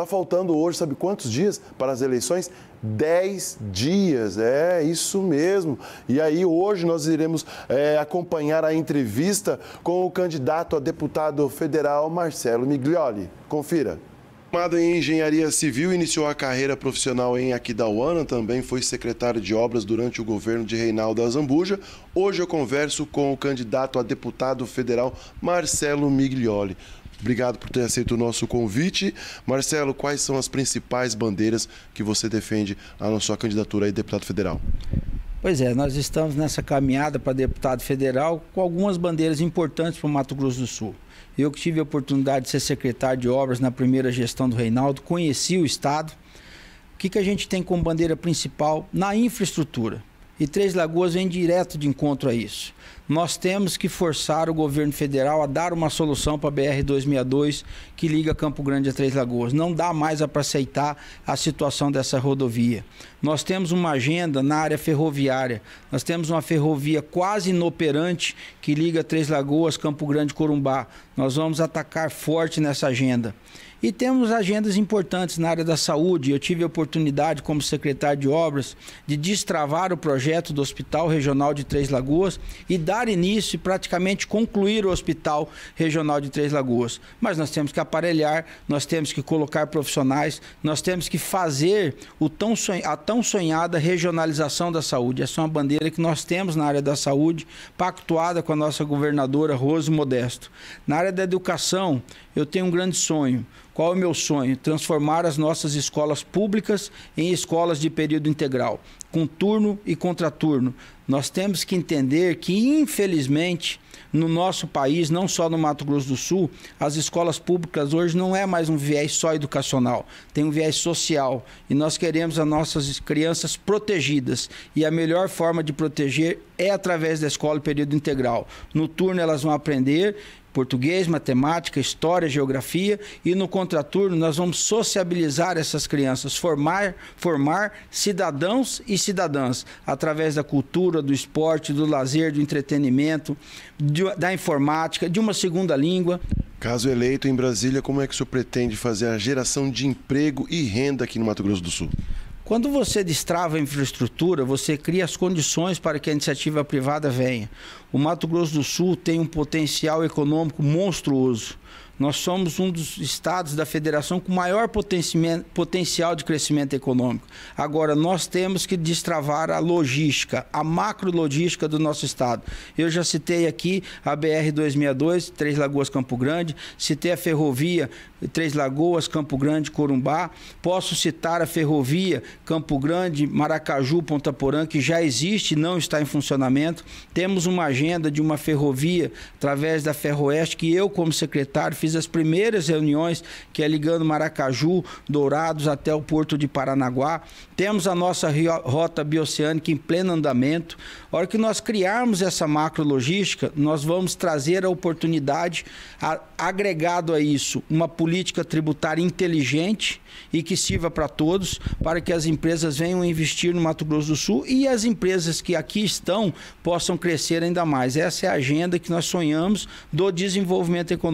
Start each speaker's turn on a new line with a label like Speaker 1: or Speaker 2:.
Speaker 1: Está faltando hoje, sabe quantos dias para as eleições? Dez dias, é isso mesmo. E aí, hoje nós iremos é, acompanhar a entrevista com o candidato a deputado federal Marcelo Miglioli. Confira. Formado em engenharia civil, iniciou a carreira profissional em Aquidauana, também foi secretário de obras durante o governo de Reinaldo Azambuja. Hoje eu converso com o candidato a deputado federal Marcelo Miglioli. Obrigado por ter aceito o nosso convite. Marcelo, quais são as principais bandeiras que você defende na sua candidatura a deputado federal?
Speaker 2: Pois é, nós estamos nessa caminhada para deputado federal com algumas bandeiras importantes para o Mato Grosso do Sul. Eu que tive a oportunidade de ser secretário de obras na primeira gestão do Reinaldo, conheci o Estado. O que, que a gente tem como bandeira principal na infraestrutura? E Três Lagoas vem direto de encontro a isso. Nós temos que forçar o governo federal a dar uma solução para a BR-262 que liga Campo Grande a Três Lagoas. Não dá mais para aceitar a situação dessa rodovia. Nós temos uma agenda na área ferroviária. Nós temos uma ferrovia quase inoperante que liga Três Lagoas, Campo Grande, Corumbá. Nós vamos atacar forte nessa agenda. E temos agendas importantes na área da saúde. Eu tive a oportunidade, como secretário de obras, de destravar o projeto do Hospital Regional de Três Lagoas e dar dar início e praticamente concluir o Hospital Regional de Três Lagoas. Mas nós temos que aparelhar, nós temos que colocar profissionais, nós temos que fazer o tão a tão sonhada regionalização da saúde. Essa é uma bandeira que nós temos na área da saúde, pactuada com a nossa governadora Rose Modesto. Na área da educação, eu tenho um grande sonho. Qual é o meu sonho? Transformar as nossas escolas públicas em escolas de período integral, com turno e contraturno. Nós temos que entender que, infelizmente, no nosso país, não só no Mato Grosso do Sul, as escolas públicas hoje não é mais um viés só educacional, tem um viés social. E nós queremos as nossas crianças protegidas. E a melhor forma de proteger é através da escola período integral. No turno elas vão aprender português, matemática, história, geografia e no contraturno nós vamos sociabilizar essas crianças, formar, formar cidadãos e cidadãs através da cultura, do esporte, do lazer, do entretenimento, de, da informática,
Speaker 1: de uma segunda língua. Caso eleito em Brasília, como é que o senhor pretende fazer a geração de emprego e renda aqui no Mato Grosso do Sul? Quando você destrava a infraestrutura, você
Speaker 2: cria as condições para que a iniciativa privada venha. O Mato Grosso do Sul tem um potencial econômico monstruoso. Nós somos um dos estados da federação com maior potencial de crescimento econômico. Agora, nós temos que destravar a logística, a macrologística do nosso estado. Eu já citei aqui a BR-262, Três Lagoas Campo Grande, citei a ferrovia Três Lagoas, Campo Grande, Corumbá. Posso citar a ferrovia Campo Grande, Maracaju, Ponta Porã, que já existe e não está em funcionamento. Temos uma agenda de uma ferrovia através da Ferroeste, que eu, como secretário, fiz as primeiras reuniões, que é ligando Maracaju, Dourados até o Porto de Paranaguá. Temos a nossa rota bioceânica em pleno andamento. A hora que nós criarmos essa macro logística, nós vamos trazer a oportunidade, a, agregado a isso, uma política política tributária inteligente e que sirva para todos, para que as empresas venham investir no Mato Grosso do Sul e as empresas que aqui estão possam crescer ainda mais. Essa é a agenda que nós sonhamos do desenvolvimento econômico.